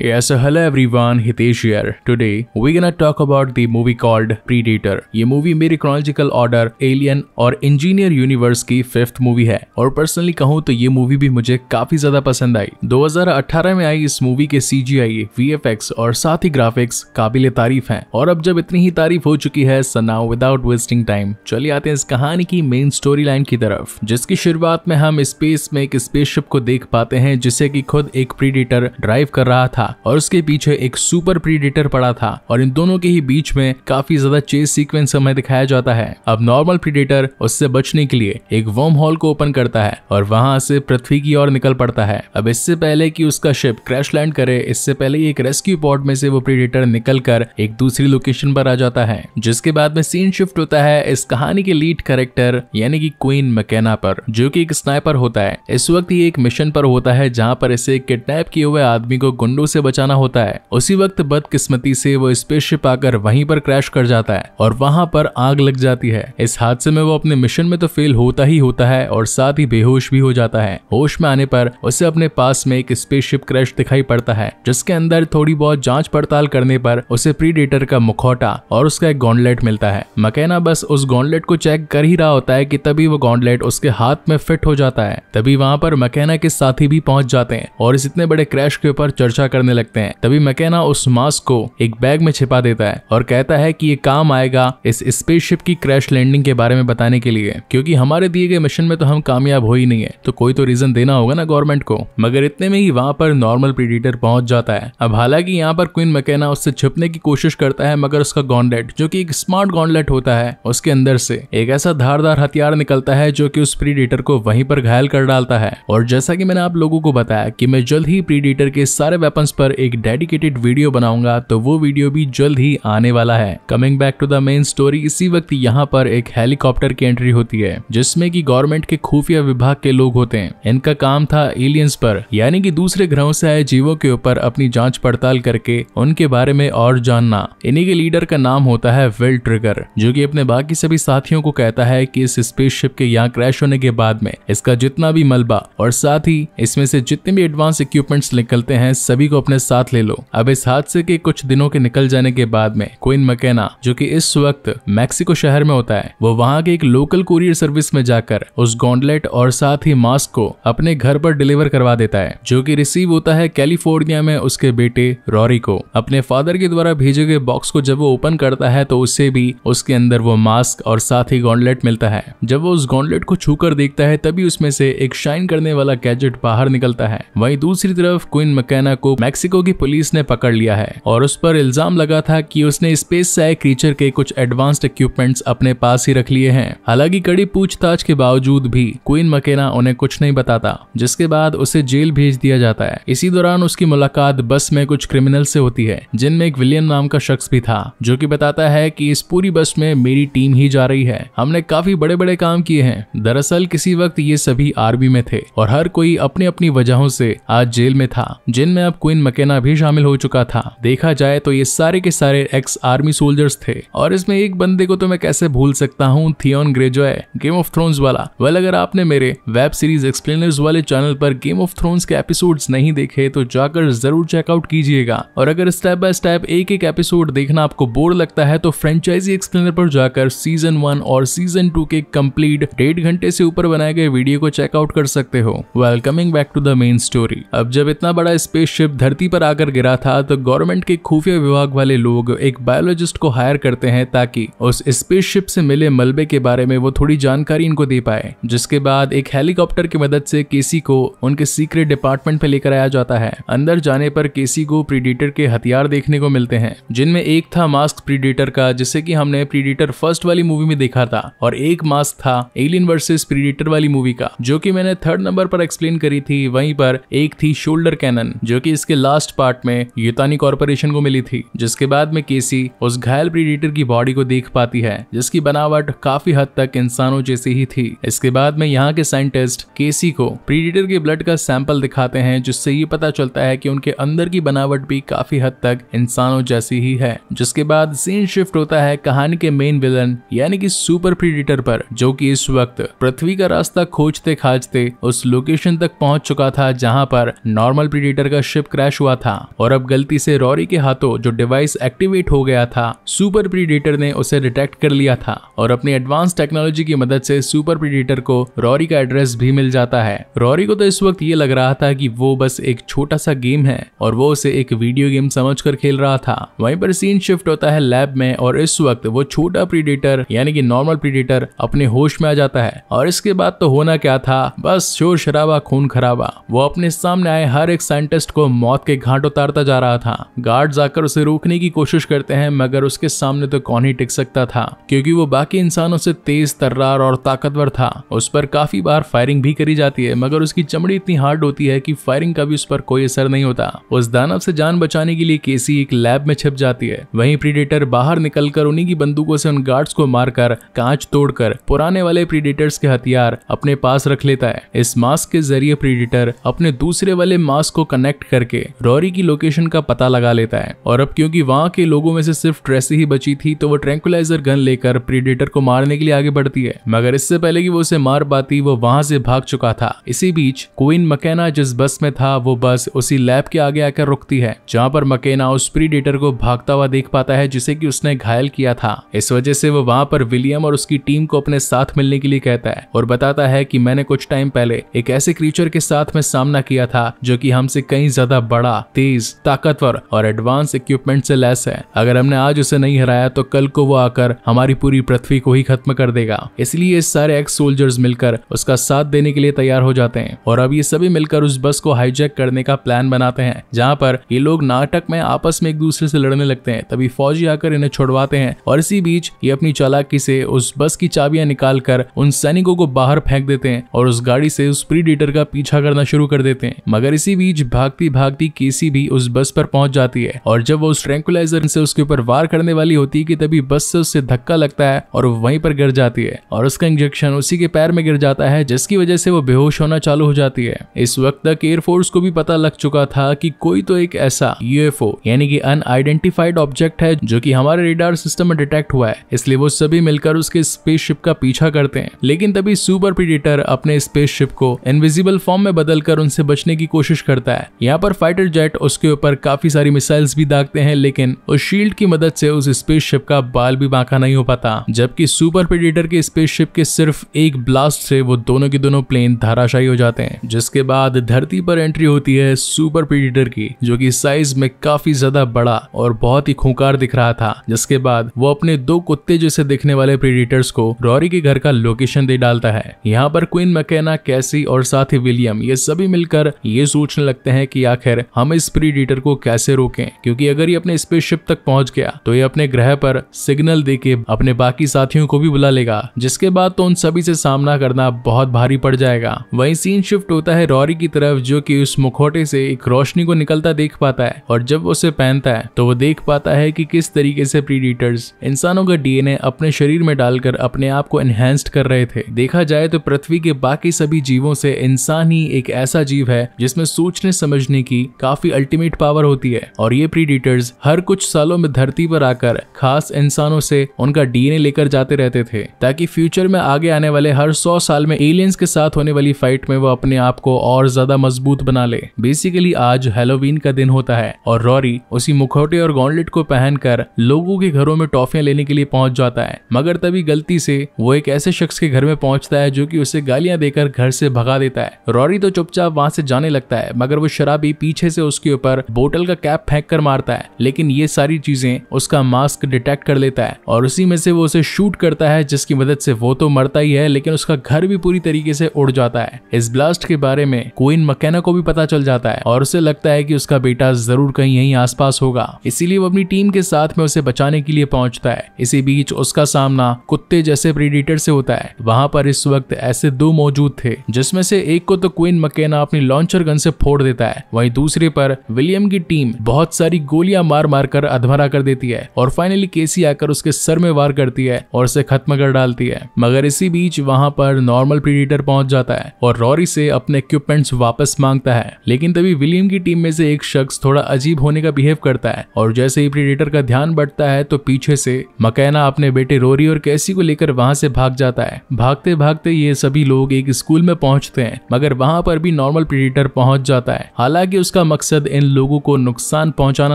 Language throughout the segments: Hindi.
Yes, hello everyone, Hitesh here. Today, we're gonna talk about the movie called Predator. ये मूवी मेरी chronological ऑर्डर एलियन और इंजीनियर यूनिवर्स की फिफ्थ मूवी है और पर्सनली कहूँ तो ये मूवी भी मुझे काफी ज्यादा पसंद आई 2018 में आई इस मूवी के सी जी आई और साथ ही ग्राफिक्स काबिल तारीफ है और अब जब इतनी ही तारीफ हो चुकी है now विदाउट वेस्टिंग टाइम चलिए आते हैं इस कहानी की मेन स्टोरी लाइन की तरफ जिसकी शुरुआत में हम स्पेस में एक स्पेसशिप को देख पाते हैं जिसे की खुद एक प्रीडेटर ड्राइव कर रहा था था और उसके पीछे एक सुपर प्रीडेटर पड़ा था और इन दोनों के ही बीच में काफी ज्यादा चेस सीक्वेंस हमें दिखाया जाता है अब नॉर्मल प्रीडेटर उससे बचने के लिए एक वर्म हॉल को ओपन करता है और वहां से पृथ्वी की ओर निकल पड़ता है अब इससे पहले कि उसका शिप क्रैश लैंड करे इससे पहले एक रेस्क्यू पॉट में से वो प्रीडेटर निकल कर एक दूसरी लोकेशन पर आ जाता है जिसके बाद में सीन शिफ्ट होता है इस कहानी के लीड कैरेक्टर यानी कि क्वीन मकैना पर जो कि एक स्नाइपर होता है इस वक्त ही एक मिशन पर होता है जहाँ पर इसे किडनैप किए हुए आदमी को गुंडों से बचाना होता है उसी वक्त बदकिस्मती से वो स्पेसशिप आकर वहीं पर क्रैश कर जाता है और वहां पर आग लग जाती है इस हादसे में वो अपने मिशन में तो फेल होता ही होता है और साथ ही बेहोश भी हो जाता है होश में आने पर उसे अपने पास में एक स्पेसशिप क्रैश दिखाई पड़ता है जिसके अंदर थोड़ी बहुत जांच पड़ताल करने पर उसे प्रीडेटर का मुखौटा और उसका एक गॉन्डलेट मिलता है मकैना बस उस गॉन्डलेट को चेक कर ही रहा होता है कि तभी वो गॉन्डलेट उसके हाथ में फिट हो जाता है तभी वहां पर मकैना के साथी भी पहुंच जाते हैं और इस इतने बड़े क्रैश के ऊपर चर्चा कर करने लगते हैं तभी मकेना उस मास्क को एक बैग में छिपा देता है और कहता है कि ये काम आएगा इस स्पेसशिप की क्रैश लैंडिंग के बारे में बताने के लिए क्योंकि हमारे दिए गए मिशन में तो हम कामयाब हो ही नहीं है तो कोई तो रीजन देना होगा ना गवर्नमेंट को मगर इतने में ही वहाँ पर नॉर्मल प्रीडिटर पहुंच जाता है अब हालांकि यहाँ पर क्वीन मकैना उससे छुपने की कोशिश करता है मगर उसका गॉन्डलेट जो की एक स्मार्ट गॉन्डलेट होता है उसके अंदर से एक ऐसा धारदार हथियार निकलता है जो की उस प्रीडिटर को वहीं पर घायल कर डालता है और जैसा की मैंने आप लोगों को बताया की मैं जल्द ही प्रीडिटर के सारे वेपन पर एक डेडिकेटेड वीडियो बनाऊंगा तो वो वीडियो भी जल्द ही आने वाला है coming back to the main story इसी वक्त यहाँ पर एक हेलीकॉप्टर की एंट्री होती है जिसमे की गवर्नमेंट के खुफिया विभाग के लोग होते हैं इनका काम था एलियंस पर यानी की दूसरे ग्रहों से आए जीवों के ऊपर अपनी जाँच पड़ताल करके उनके बारे में और जानना इन्हीं के लीडर का नाम होता है विल ट्रिगर जो कि अपने बाकी सभी साथियों को कहता है कि इस स्पेसशिप के यहाँ क्रैश होने के बाद में इसका जितना भी मलबा और साथ ही इसमें से जितने भी एडवांस इक्विपमेंट्स निकलते हैं सभी को अपने साथ ले लो अब इस हादसे के कुछ दिनों के निकल जाने के बाद में क्विन मकेना जो की इस वक्त मैक्सिको शहर में होता है वो वहाँ के एक लोकल कुरियर सर्विस में जाकर उस गॉन्डलेट और साथ ही मास्क को अपने घर पर डिलीवर करवा देता है जो की रिसीव होता है कैलिफोर्निया में उसके बेटे रॉरी को अपने फादर के द्वारा भेजे गए बॉक्स को जब वो ओपन करता है तो उसे भी उसके अंदर वो मास्क और साथ ही गोंडलेट मिलता है जब वो उस गोंडलेट को छू देखता है तभी उसमें से एक शाइन करने वाला गैजेट बाहर निकलता है वही दूसरी तरफ क्विन मकैना को मैक्सिको की पुलिस ने पकड़ लिया है और उस पर इल्जाम लगा था कि उसने स्पेस से आए क्रीचर के कुछ एडवांस्ड इक्विपमेंट्स अपने पास ही रख लिए हैं हालांकि कड़ी पूछताछ के बावजूद भी क्वीन मकेना उन्हें कुछ नहीं बताता जिसके बाद उसे जेल भेज दिया जाता है इसी दौरान उसकी मुलाकात बस में कुछ क्रिमिनल से होती है जिनमें एक विलियम नाम का शख्स भी था जो की बताता है की इस पूरी बस में मेरी टीम ही जा रही है हमने काफी बड़े बड़े काम किए हैं दरअसल किसी वक्त ये सभी आर्मी में थे और हर कोई अपनी अपनी वजहों से आज जेल में था जिनमें अब क्वीन मकेना भी शामिल हो चुका था देखा जाए तो ये सारे के सारे एक्स आर्मी सोल्जर्स थे और इसमें एक बंदे को तो मैं कैसे भूल सकता हूँ Theon Greyjoy game of thrones वाला वेल अगर आपने मेरे वेब सीरीज एक्सप्लेनर्स वाले चैनल पर गेम ऑफ थ्रोन्स के एपिसोड नहीं देखे तो जाकर जरूर चेकआउट कीजिएगा और अगर स्टेप बाय स्टेप एक एक एपिसोड देखना आपको बोर लगता है तो फ्रेंचाइजी एक्सप्लेनर पर जाकर सीजन वन और सीजन टू के कंप्लीट डेढ़ घंटे से ऊपर बनाए गए वीडियो को चेकआउट कर सकते हो welcoming back to the main story अब जब इतना बड़ा स्पेसशिप धरती पर आकर गिरा था तो गवर्नमेंट के खुफिया विभाग वाले लोग एक बायोलॉजिस्ट को हायर करते हैं ताकि उस स्पेसशिप से मिले मलबे के बारे में वो थोड़ी जानकारी इनको दे पाए जिसके बाद एक हेलीकॉप्टर की मदद से केसी को उनके सीक्रेट डिपार्टमेंट पे लेकर आया जाता है अंदर जाने पर केसी को प्रीडेटर के हथियार देखने को मिलते हैं जिनमें एक था मास्क प्रीडेटर का जिसे की हमने प्रीडेटर फर्स्ट वाली मूवी में देखा था और एक मास्क था एलियन वर्सेस प्रीडेटर वाली मूवी का जो की मैंने थर्ड नंबर पर एक्सप्लेन करी थी वहीं पर एक थी शोल्डर कैनन जो की इसके के लास्ट पार्ट में युतानी कॉरपोरेशन को मिली थी जिसके बाद में केसी उस घायल प्रीडेटर की बॉडी को देख पाती है जिसकी बनावट काफी हद तक इंसानों जैसी ही थी इसके बाद में यहाँ के साइंटिस्ट केसी को प्रीडेटर के ब्लड का सैंपल दिखाते हैं जिससे ये पता चलता है की उनके अंदर की बनावट भी काफी हद तक इंसानों जैसी ही है जिसके बाद सीन शिफ्ट होता है कहानी के मेन विलन यानी कि सुपर प्रीडेटर पर जो कि इस वक्त पृथ्वी का रास्ता खोजते खाजते उस लोकेशन तक पहुंच चुका था जहां पर नॉर्मल प्रीडेटर का शिप क्रैश क्रैश हुआ था और अब गलती से रॉरी के हाथों जो डिवाइस एक्टिवेट हो गया था सुपर प्रीडेटर ने उसे डिटेक्ट कर लिया था और अपनी एडवांस टेक्नोलॉजी की मदद से सुपर प्रीडेटर को रॉरी का एड्रेस भी मिल जाता है रॉरी को तो इस वक्त ये लग रहा था कि वो बस एक छोटा सा गेम है और वो उसे एक वीडियो गेम समझ खेल रहा था वहीं पर सीन शिफ्ट होता है लैब में और इस वक्त वो छोटा प्रीडेटर यानी कि नॉर्मल प्रीडेटर अपने होश में आ जाता है और इसके बाद तो होना क्या था बस शोर शराबा खून खराबा वो अपने सामने आए हर एक साइंटिस्ट को मौत मौत के घाट उतारता जा रहा था गार्ड आकर उसे रोकने की कोशिश करते हैं मगर उसके सामने तो कौन ही टिक सकता था क्योंकि वो बाकी इंसानों से तेज तर्रार और ताकतवर था उस पर काफी बार फायरिंग भी करी जाती है मगर उसकी चमड़ी इतनी हार्ड होती है की फायरिंग का भी उस पर कोई असर नहीं होता उस दानव से जान बचाने के लिए केसी एक लैब में छिप जाती है वहीं प्रीडेटर बाहर निकलकर उन्हीं की बंदूकों से उन गार्ड्स को मारकर कांच तोड़कर पुराने वाले प्रीडेटर्स के हथियार अपने पास रख लेता है इस मास्क के जरिए प्रीडेटर अपने दूसरे वाले मास्क को कनेक्ट करके रॉरी की लोकेशन का पता लगा लेता है और अब क्योंकि वहाँ के लोगों में से सिर्फ ट्रेसी ही बची थी तो वो ट्रैंकुलाइजर गन लेकर प्रीडेटर को मारने के लिए आगे बढ़ती है मगर इससे पहले कि वो उसे मार पाती वो वहां से भाग चुका था इसी बीच क्वीन मकेना जिस बस में था वो बस उसी लैब के आगे आकर रुकती है जहाँ पर मकेना उस प्रीडेटर को भागता हुआ देख पाता है जिसे की उसने घायल किया था इस वजह से वो वहाँ पर विलियम और उसकी टीम को अपने साथ मिलने के लिए कहता है और बताता है की मैंने कुछ टाइम पहले एक ऐसे क्रीचर के साथ में सामना किया था जो की हमसे कहीं ज्यादा बड़ा तेज ताकतवर और एडवांस इक्विपमेंट से लैस है अगर हमने आज उसे नहीं हराया तो कल को वो आकर हमारी पूरी पृथ्वी को ही खत्म कर देगा इसलिए सारे एक्स सोल्जर्स मिलकर उसका साथ देने के लिए तैयार हो जाते हैं और अब ये सभी मिलकर उस बस को हाईजेक करने का प्लान बनाते हैं जहाँ पर ये लोग नाटक में आपस में एक दूसरे से लड़ने लगते हैं तभी फौजी आकर इन्हें छुड़वाते हैं और इसी बीच ये अपनी चालाकी से उस बस की चाबियां निकाल कर उन सैनिकों को बाहर फेंक देते हैं और उस गाड़ी से उस प्रीडीटर का पीछा करना शुरू कर देते हैं मगर इसी बीच भागती भागती साथ ही केसी भी उस बस पर पहुंच जाती है और जब वो उस ट्रैंकुलाइजर से उसके ऊपर वार करने वाली होती है कि तभी बस से उससे धक्का लगता है और वहीं पर गिर जाती है और उसका इंजेक्शन उसी के पैर में गिर जाता है जिसकी वजह से वो बेहोश होना चालू हो जाती है इस वक्त तक एयरफोर्स को भी पता लग चुका था कि कोई तो एक ऐसा यूएफओ यानी कि अनआइडेंटिफाइड ऑब्जेक्ट है जो कि हमारे रेडार सिस्टम में डिटेक्ट हुआ है इसलिए वो सभी मिलकर उसके स्पेसशिप का पीछा करते हैं लेकिन तभी सुपर प्रीडेटर अपने स्पेसशिप को इनविजिबल फॉर्म में बदलकर उनसे बचने की कोशिश करता है यहाँ पर फाइट फाइटर जेट उसके ऊपर काफी सारी मिसाइल्स भी दागते हैं लेकिन उस शील्ड की मदद से उस स्पेसशिप का बाल भी बांका नहीं हो पाता जबकि सुपर प्रेडिटर के स्पेसशिप के सिर्फ एक ब्लास्ट से वो दोनों के दोनों प्लेन धाराशाही हो जाते हैं जिसके बाद धरती पर एंट्री होती है सुपर प्रेडिटर की जो की साइज में काफी ज्यादा बड़ा और बहुत ही खूंकार दिख रहा था जिसके बाद वो अपने दो कुत्ते जैसे दिखने वाले प्रेडिटर्स को रॉरी के घर का लोकेशन दे डालता है यहाँ पर क्वीन मैकेना कैसी और साथ ही विलियम ये सभी मिलकर ये सोचने लगते हैं कि आखिर हम इस प्रीडेटर को कैसे रोकें क्योंकि अगर ये अपने स्पेसशिप तक पहुंच गया तो ये अपने ग्रह पर सिग्नल दे के अपने बाकी साथियों को भी बुला लेगा जिसके बाद तो उन सभी से सामना करना बहुत भारी पड़ जाएगा वही सीन शिफ्ट होता है रॉरी की तरफ जो कि उस मुखौटे से एक रोशनी को निकलता देख पाता है और जब उसे पहनता है तो वो देख पाता है कि किस तरीके से प्रीडेटर्स इंसानों का डीएनए अपने शरीर में डालकर अपने आप को एनहेंस्ड कर रहे थे देखा जाए तो पृथ्वी के बाकी सभी जीवों से इंसान ही एक ऐसा जीव है जिसमें सोचने समझने की की काफी अल्टीमेट पावर होती है और ये प्रीडीटर्स हर कुछ सालों में धरती पर आकर खास इंसानों से उनका डीएनए लेकर जाते रहते थे ताकि फ्यूचर में आगे आने वाले हर सौ साल में एलियंस के साथ होने वाली फाइट में वो अपने आप को और ज्यादा मजबूत बना ले बेसिकली आज हेलोवीन का दिन होता है और रॉरी उसी मुखौटे और गॉन्डलेट को पहनकर लोगों के घरों में टॉफियां लेने के लिए पहुंच जाता है मगर तभी गलती से वो एक ऐसे शख्स के घर में पहुंचता है जो कि उसे गालियां देकर घर से भगा देता है रॉरी तो चुपचाप वहां से जाने लगता है मगर वो शराबी पी पीछे से उसके ऊपर बोतल का कैप फेंक कर मारता है लेकिन ये सारी चीजें उसका मास्क डिटेक्ट कर लेता है और उसी में से वो उसे शूट करता है जिसकी मदद से वो तो मरता ही है लेकिन उसका घर भी पूरी तरीके से उड़ जाता है इस ब्लास्ट के बारे में क्वीन मकैना को भी पता चल जाता है और उसे लगता है कि उसका बेटा जरूर कहीं यही आसपास होगा इसीलिए वो अपनी टीम के साथ में उसे बचाने के लिए पहुंचता है इसी बीच उसका सामना कुत्ते जैसे प्रीडिटर से होता है वहां पर इस वक्त ऐसे दो मौजूद थे जिसमें से एक को तो क्वीन मकैना अपनी लॉन्चर गन से फोड़ देता है वहीं दूसरे पर विलियम की टीम बहुत सारी गोलियां मार मार कर अधमरा कर देती है और फाइनली केसी आकर उसके सर में वार करती है और उसे खत्म कर डालती है मगर इसी बीच वहां पर नॉर्मल प्रीडिटर पहुंच जाता है और रॉरी से अपने इक्विपमेंट्स वापस मांगता है लेकिन तभी विलियम की टीम में से एक शख्स थोड़ा अजीब होने का बिहेव करता है और जैसे ही प्रीडिटर का ध्यान बढ़ता है तो पीछे से मकैना अपने बेटे रोरी और कैसी को लेकर वहां से भाग जाता है भागते भागते ये सभी लोग एक स्कूल में पहुंचते हैं मगर वहां पर भी नॉर्मल प्रीडिटर पहुंच जाता है हालांकि उस उसका मकसद इन लोगों को नुकसान पहुंचाना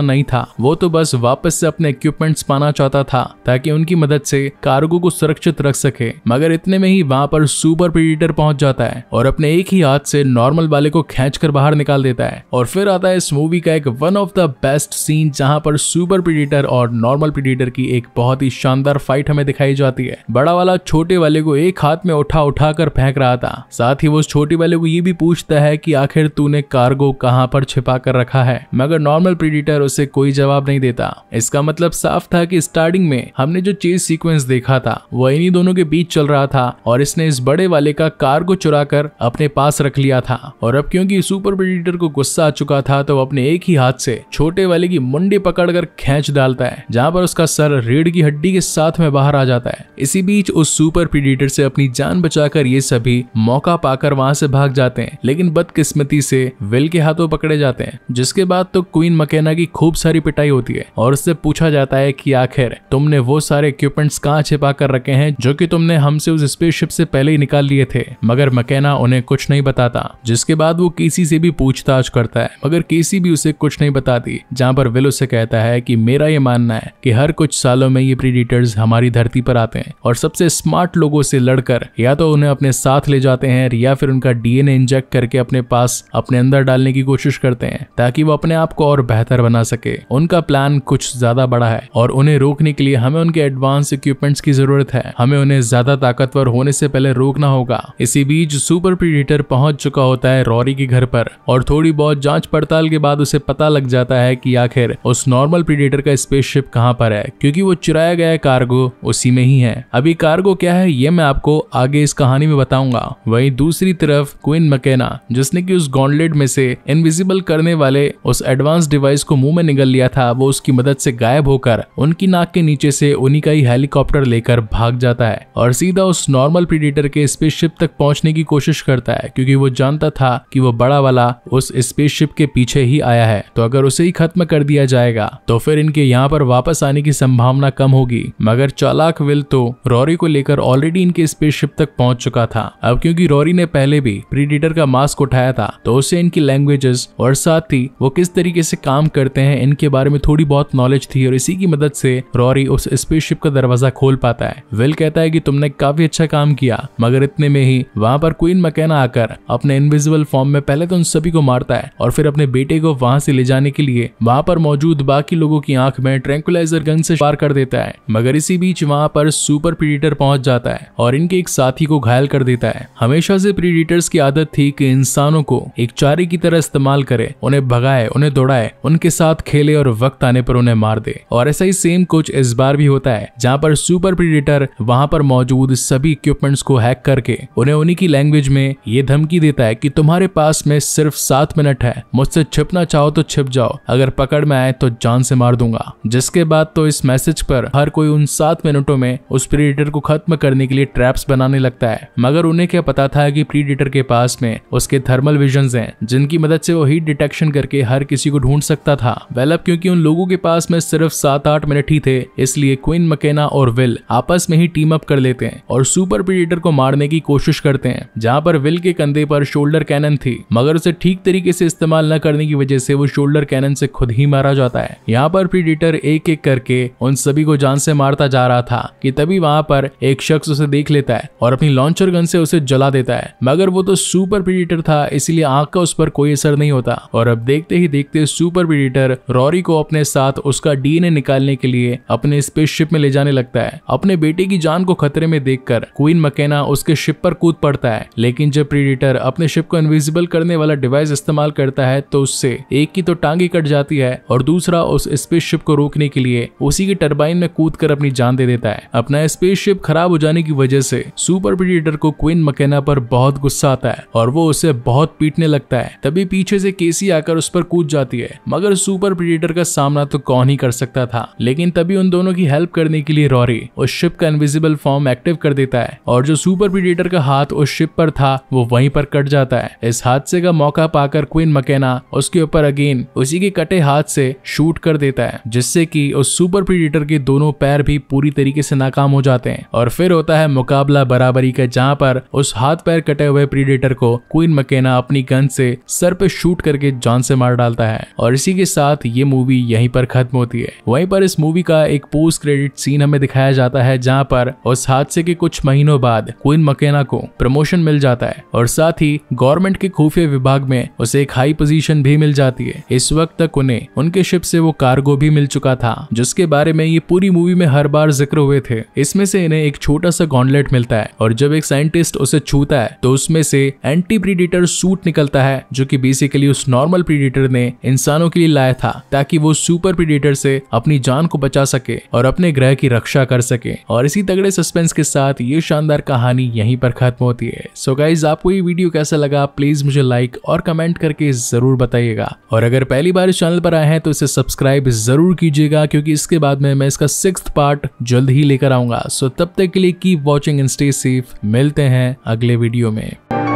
नहीं था वो तो बस वापस से अपने इक्विपमेंट्स पाना चाहता था ताकि उनकी मदद से कार्गो को सुरक्षित रख सके मगर इतने में ही वहाँ पर सुपर प्रीडेटर पहुंच जाता है और अपने एक ही हाथ से नॉर्मल वाले को खेच बाहर निकाल देता है और फिर आता है इस मूवी का एक one of the best scene जहाँ पर सुपर प्रीडेटर और नॉर्मल प्रीडेटर की एक बहुत ही शानदार फाइट हमें दिखाई जाती है बड़ा वाला छोटे वाले को एक हाथ में उठा उठा कर फेंक रहा था साथ ही वो छोटे वाले को ये भी पूछता है कि आखिर तूने कार्गो कहाँ पर छिपा कर रखा है मगर नॉर्मल प्रीडिटर उसे कोई जवाब नहीं देता इसका मतलब साफ था कि स्टार्टिंग में हमने जो चेज सीक्वेंस देखा था वह इन्हीं दोनों के बीच चल रहा था और इसने इस बड़े वाले का कार को चुरा कर अपने पास रख लिया था और अब क्योंकि सुपर प्रीडिटर को गुस्सा आ चुका था तो अपने एक ही हाथ से छोटे वाले की मुंडी पकड़कर खींच डालता है जहाँ पर उसका सर रीढ़ की हड्डी के साथ में बाहर आ जाता है इसी बीच उस सुपर प्रीडिटर से अपनी जान बचाकर ये सभी मौका पाकर वहां से भाग जाते हैं लेकिन बदकिस्मती से विल के हाथों पकड़े जाते हैं जिसके बाद तो क्वीन मकेना की खूब सारी पिटाई होती है और उससे पूछा जाता है कि आखिर तुमने वो सारे इक्विपमेंट्स कहाँ छिपा कर रखे हैं जो कि तुमने हमसे उस स्पेसशिप से पहले ही निकाल लिए थे मगर मकेना उन्हें कुछ नहीं बताता जिसके बाद वो किसी से भी पूछताछ करता है मगर किसी भी उसे कुछ नहीं बताती जहाँ पर विल उसे कहता है कि मेरा ये मानना है कि हर कुछ सालों में ये प्रीडिटर्स हमारी धरती पर आते हैं और सबसे स्मार्ट लोगों से लड़कर या तो उन्हें अपने साथ ले जाते हैं या फिर उनका डीएनए इंजेक्ट करके अपने पास अपने अंदर डालने की कोशिश करते करते हैं ताकि वो अपने आप को और बेहतर बना सके उनका प्लान कुछ ज्यादा बड़ा है और उन्हें रोकने के लिए हमें उनके एडवांस इक्विपमेंट्स की जरूरत है हमें उन्हें ज्यादा ताकतवर होने से पहले रोकना होगा इसी बीच सुपर प्रीडिटर पहुंच चुका होता है रॉरी के घर पर और थोड़ी बहुत जांच पड़ताल के बाद उसे पता लग जाता है कि आखिर उस नॉर्मल प्रीडिटर का स्पेसशिप शिप पर है क्योंकि वो चुराया गया कार्गो उसी में ही है अभी कार्गो क्या है ये मैं आपको आगे इस कहानी में बताऊंगा वही दूसरी तरफ क्वीन मकेना जिसने की उस गॉन्डलेट में से इनविजिबल इस्तेमाल करने वाले उस एडवांस डिवाइस को मुंह में निगल लिया था वो उसकी मदद से गायब होकर उनकी नाक के नीचे से उन्हीं का ही हेलीकॉप्टर लेकर भाग जाता है और सीधा उस नॉर्मल प्रीडेटर के स्पेसशिप तक पहुंचने की कोशिश करता है क्योंकि वो जानता था कि वो बड़ा वाला उस स्पेसशिप के पीछे ही आया है तो अगर उसे ही खत्म कर दिया जाएगा तो फिर इनके यहाँ पर वापस आने की संभावना कम होगी मगर चालाक विल तो रॉरी को लेकर ऑलरेडी इनके स्पेसशिप तक पहुंच चुका था अब क्योंकि रॉरी ने पहले भी प्रीडेटर का मास्क उठाया था तो उसे इनकी लैंग्वेजेस और साथ ही वो किस तरीके से काम करते हैं इनके बारे में थोड़ी बहुत नॉलेज थी और इसी की मदद से रॉरी उस स्पेसशिप का दरवाजा खोल पाता है विल कहता है कि तुमने काफी अच्छा काम किया मगर इतने में ही वहाँ पर क्वीन मकैना आकर अपने इनविजिबल फॉर्म में पहले तो उन सभी को मारता है और फिर अपने बेटे को वहाँ से ले जाने के लिए वहाँ पर मौजूद बाकी लोगों की आंख में ट्रैंकुलाइजर गन से पार कर देता है मगर इसी बीच वहाँ पर सुपर प्रीडिटर पहुंच जाता है और इनके एक साथी को घायल कर देता है हमेशा से प्रीडिटर्स की आदत थी कि इंसानों को एक चारे की तरह इस्तेमाल करे उन्हें भगाए उन्हें दौड़ाए उनके साथ खेले और वक्त आने पर उन्हें मार दे और ऐसा ही सेम कुछ इस बार भी होता है जहाँ पर सुपर प्रीडेटर वहाँ पर मौजूद सभी इक्विपमेंट्स को हैक करके उन्हें उन्हीं की लैंग्वेज में ये धमकी देता है कि तुम्हारे पास में सिर्फ सात मिनट है मुझसे छिपना चाहो तो छिप जाओ अगर पकड़ में आए तो जान से मार दूंगा जिसके बाद तो इस मैसेज पर हर कोई उन सात मिनटों में उस प्रीडेटर को खत्म करने के लिए ट्रैप्स बनाने लगता है मगर उन्हें क्या पता था कि प्रीडेटर के पास में उसके थर्मल विजन हैं जिनकी मदद से वो लाइट डिटेक्शन करके हर किसी को ढूंढ सकता था वेल अब क्योंकि उन लोगों के पास में सिर्फ सात आठ मिनट ही थे इसलिए क्विन मकेना और विल आपस में ही टीम अप कर लेते हैं और सुपर प्रीडेटर को मारने की कोशिश करते हैं जहाँ पर विल के कंधे पर शोल्डर कैनन थी मगर उसे ठीक तरीके से इस्तेमाल न करने की वजह से वो शोल्डर कैनन से खुद ही मारा जाता है यहाँ पर प्रीडेटर एक एक करके उन सभी को जान से मारता जा रहा था कि तभी वहां पर एक शख्स उसे देख लेता है और अपनी लॉन्चर गन से उसे जला देता है मगर वो तो सुपर प्रीडेटर था इसलिए आंख का उस पर कोई असर नहीं होता था और अब देखते ही देखते सुपर प्रीडेटर रॉरी को अपने साथ उसका डीएनए निकालने के लिए अपने स्पेसशिप में ले जाने लगता है अपने बेटे की जान को खतरे में देखकर क्वीन मकेना उसके शिप पर कूद पड़ता है लेकिन जब प्रीडेटर अपने शिप को इनविजिबल करने वाला डिवाइस इस्तेमाल करता है तो उससे एक की तो टांगे कट जाती है और दूसरा उस स्पेसशिप को रोकने के लिए उसी की टर्बाइन में कूद कर अपनी जान दे देता है अपना स्पेसशिप खराब हो जाने की वजह से सुपर प्रीडेटर को क्वीन मकेना पर बहुत गुस्सा आता है और वो उसे बहुत पीटने लगता है तभी पीछे से केसी आकर उस पर कूद जाती है मगर सुपर प्रीडेटर का सामना तो कौन ही कर सकता था लेकिन तभी उन दोनों की हेल्प करने के लिए रॉरी उस शिप का इनविजिबल फॉर्म एक्टिव कर देता है और जो सुपर प्रीडेटर का हाथ उस शिप पर था वो वहीं पर कट जाता है इस हादसे का मौका पाकर क्वीन मकेना उसके ऊपर अगेन उसी के कटे हाथ से शूट कर देता है जिससे कि उस सुपर प्रीडेटर के दोनों पैर भी पूरी तरीके से नाकाम हो जाते हैं और फिर होता है मुकाबला बराबरी का जहाँ पर उस हाथ पैर कटे हुए प्रीडेटर को क्वीन मकेना अपनी गन से सर पे शूट करके जॉन से मार डालता है और इसी के साथ ये मूवी यहीं पर खत्म होती है वहीं पर इस मूवी का एक पोस्ट क्रेडिट सीन हमें दिखाया जाता है जहाँ पर उस हादसे के कुछ महीनों बाद क्वीन मकेना को प्रमोशन मिल जाता है और साथ ही गवर्नमेंट के खुफिया विभाग में उसे एक हाई पोजीशन भी मिल जाती है इस वक्त तक उन्हें उनके शिप से वो कार्गो भी मिल चुका था जिसके बारे में ये पूरी मूवी में हर बार जिक्र हुए थे इसमें से इन्हें एक छोटा सा गॉन्डलेट मिलता है और जब एक साइंटिस्ट उसे छूता है तो उसमें से एंटी प्रीडिटर सूट निकलता है जो कि बेसिकली उस उस नॉर्मल प्रीडेटर ने इंसानों के लिए लाया था ताकि वो सुपर प्रीडेटर से अपनी जान को बचा सके और अपने ग्रह की रक्षा कर सके और इसी तगड़े सस्पेंस के साथ ये शानदार कहानी यहीं पर खत्म होती है सो गाइज आपको ये वीडियो कैसा लगा प्लीज मुझे लाइक और कमेंट करके जरूर बताइएगा और अगर पहली बार इस चैनल पर आए हैं तो इसे सब्सक्राइब जरूर कीजिएगा क्योंकि इसके बाद में मैं इसका सिक्स पार्ट जल्द ही लेकर आऊंगा सो तब तक के लिए keep watching and stay safe मिलते हैं अगले वीडियो में